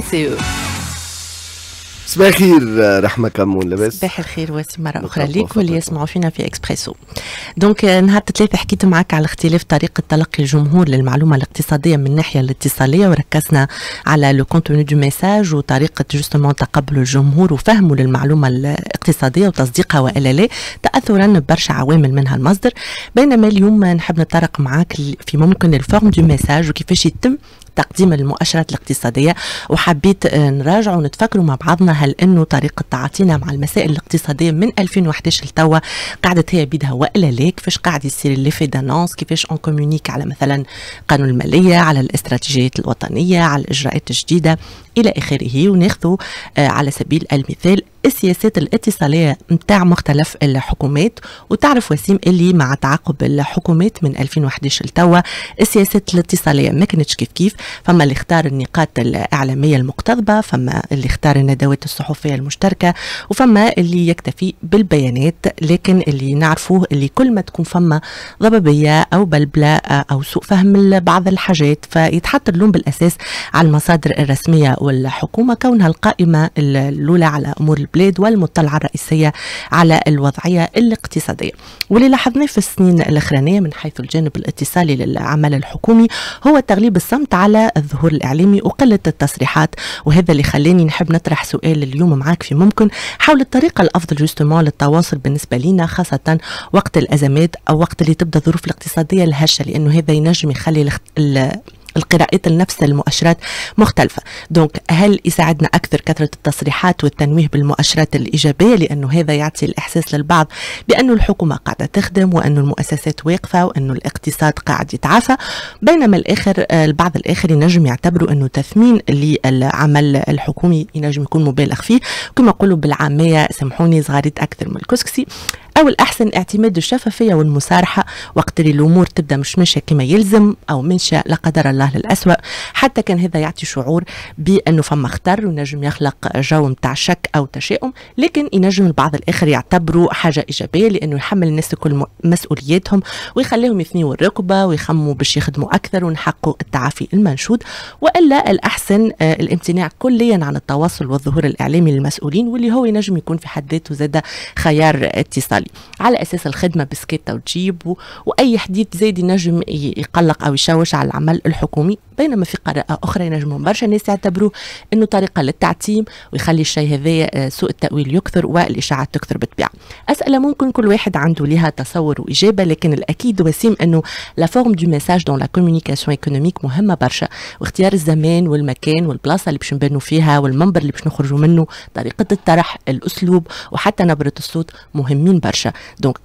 CSE. صباح الخير رحمة كمون لاباس صباح الخير واسم مرة أخرى ليك واللي يسمعوا فينا في إكسبريسو دونك نهار ثلاثة حكيت معك على اختلاف طريقة تلقي الجمهور للمعلومة الاقتصادية من الناحية الاتصالية وركزنا على لو كونتوني دو ميساج وطريقة جوستومون تقبل الجمهور وفهمه للمعلومة الاقتصادية وتصديقها وإلا لا تأثرا ببرشا عوامل منها المصدر بينما اليوم نحب نتطرق معك في ممكن الفورم دو ميساج وكيفاش يتم تقديم المؤشرات الاقتصاديه وحبيت آه، نراجع ونتفكروا مع بعضنا هل انه طريقه تعاطينا مع المسائل الاقتصاديه من 2011 لتوا قعدت هي بيدها والا لا كيفاش قاعد يصير لي في دانونس كيفاش اون كوميونيك على مثلا قانون الماليه على الاستراتيجيات الوطنيه على الاجراءات الجديده الى اخره وناخذوا آه، على سبيل المثال السياسات الاتصاليه نتاع مختلف الحكومات وتعرف وسيم اللي مع تعاقب الحكومات من 2011 لتوا السياسات الاتصاليه ما كانتش كيف كيف فما اللي اختار النقاط الاعلاميه المقتضبه فما اللي اختار الندوات الصحفيه المشتركه وفما اللي يكتفي بالبيانات لكن اللي نعرفوه اللي كل ما تكون فما ضبابيه او بلبله آه، او سوء فهم لبعض الحاجات فيتحط اللوم بالاساس على المصادر الرسميه والحكومة كونها القائمة الأولى على أمور البلاد والمطلعة الرئيسية على الوضعية الاقتصادية واللي لاحظناه في السنين الأخرانية من حيث الجانب الاتصالي للعمل الحكومي هو تغليب الصمت على الظهور الإعلامي وقلة التصريحات وهذا اللي خلاني نحب نطرح سؤال اليوم معاك في ممكن حول الطريقة الأفضل جوستومون للتواصل بالنسبة لنا خاصة وقت الأزمات أو وقت اللي تبدأ الظروف الاقتصادية الهشة لأنه هذا ينجم يخلي القراءات لنفس المؤشرات مختلفة دونك هل يساعدنا أكثر كثرة التصريحات والتنويه بالمؤشرات الإيجابية لأنه هذا يعطي الإحساس للبعض بأن الحكومة قاعدة تخدم وأن المؤسسات واقفة وأن الاقتصاد قاعد يتعافى بينما الآخر آه، البعض الآخر ينجم يعتبروا أنه تثمين للعمل الحكومي ينجم يكون مبالغ فيه كما نقولوا بالعامية سامحوني صغاريت أكثر من الكسكسي أو الأحسن اعتماد الشفافية والمسارحة وقت اللي الأمور تبدأ مش ماشية كما يلزم أو منشأ لا قدر الله للأسوأ حتى كان هذا يعطي شعور بأنه فما خطر ونجم يخلق جو متاع شك أو تشاؤم لكن ينجم البعض الآخر يعتبره حاجة إيجابية لأنه يحمل الناس الكل مسؤولياتهم ويخليهم يثنيوا الركبة ويخموا باش يخدموا أكثر ونحققوا التعافي المنشود وإلا الأحسن آه، الامتناع كليا عن التواصل والظهور الإعلامي للمسؤولين واللي هو ينجم يكون في حد ذاته زاد خيار اتصالي الدولي على اساس الخدمه بسكيتها وتجيب واي حديث زايد ينجم يقلق او يشوش على العمل الحكومي بينما في قراءة أخرى ينجمون برشا الناس يعتبروه أنه طريقة للتعتيم ويخلي الشيء هذا آه، سوء التأويل يكثر والإشاعات تكثر بالطبيعة أسئلة ممكن كل واحد عنده لها تصور وإجابة لكن الأكيد وسيم أنه لا فورم دو ميساج دون لا كوميونيكاسيون ايكونوميك مهمة برشا واختيار الزمان والمكان والبلاصة اللي باش نبنوا فيها والمنبر اللي باش نخرجوا منه طريقة الطرح الأسلوب وحتى نبرة الصوت مهمين برشا دونك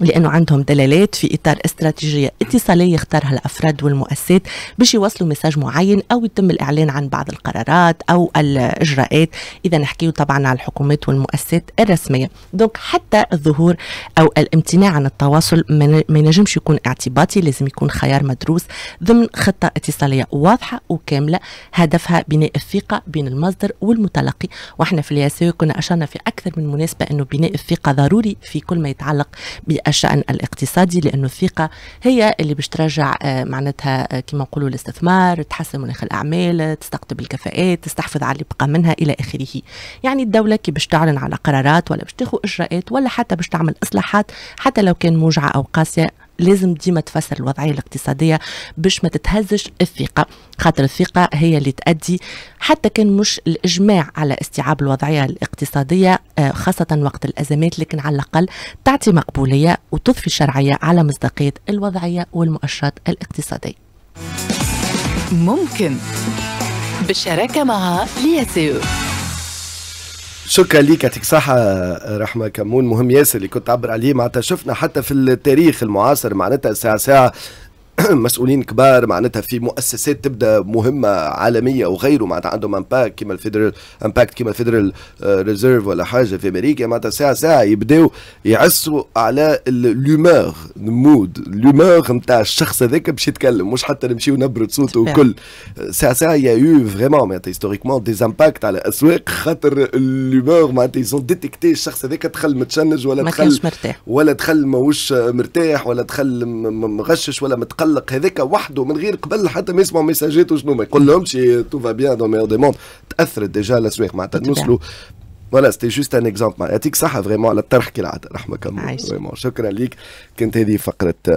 لانه عندهم دلالات في اطار استراتيجيه اتصاليه اختارها الافراد والمؤسسات باش يوصلوا مساج معين او يتم الاعلان عن بعض القرارات او الاجراءات اذا نحكيو طبعا على الحكومات والمؤسسات الرسميه دونك حتى الظهور او الامتناع عن التواصل ما ينجمش يكون اعتباطي لازم يكون خيار مدروس ضمن خطه اتصاليه واضحه وكامله هدفها بناء الثقه بين المصدر والمتلقي واحنا في الياساوي كنا اشرنا في اكثر من مناسبه انه بناء الثقه ضروري في كل ما يتعلق ب الشأن الاقتصادي لأنه الثقة هي اللي باش ترجع آه، معناتها آه، كما نقولوا الاستثمار تحسن مناخ الأعمال تستقطب الكفاءات تستحفظ على اللي بقى منها إلى آخره يعني الدولة كي باش تعلن على قرارات ولا باش تاخذ إجراءات ولا حتى باش تعمل إصلاحات حتى لو كان موجعة أو قاسية لازم ديما تفسر الوضعيه الاقتصاديه باش ما تتهزش الثقه خاطر الثقه هي اللي تؤدي حتى كان مش الاجماع على استيعاب الوضعيه الاقتصاديه آه، خاصه وقت الازمات لكن على الاقل تعطي مقبوليه وتضفي شرعيه على مصداقيه الوضعيه والمؤشرات الاقتصاديه ممكن بالشراكه مع لياسيو شكرا ليك يعطيك صحة آه، رحمة كمون مهم ياسر اللي كنت تعبر عليه معناتها شفنا حتى في التاريخ المعاصر معناتها ساعة ساعة مسؤولين كبار معناتها في مؤسسات تبدا مهمه عالميه وغيره معناتها عندهم امباكت كيما الفيدرال امباكت كيما الفيدرال ريزيرف آه، ولا حاجه في امريكا معناتها ساعه ساعه يبداو يعسوا على لومور المود لومور نتاع الشخص هذاك باش يتكلم مش حتى نمشيو نبرد صوته وكل ساعه ساعه يا يو فريمون معناتها هيستوريكمون دي امباكت على الاسواق خاطر لومور معناتها يزون ديتيكتي الشخص هذاك دخل متشنج ولا دخل مرتاح ولا دخل ماهوش مرتاح ولا دخل مغشش ولا متقلق يعلق هذاك وحده من غير قبل حتى ما يسمعوا ميساجات وشنو ما يقول لهمش تو فا بيان دون ميور ديموند تاثرت ديجا لاسواق معناتها نوصلوا فوالا سيتي جوست ان اكزومبل يعطيك صحه فريمون على الطرح كي العاده رحمك الله شكرا ليك كانت هذه فقره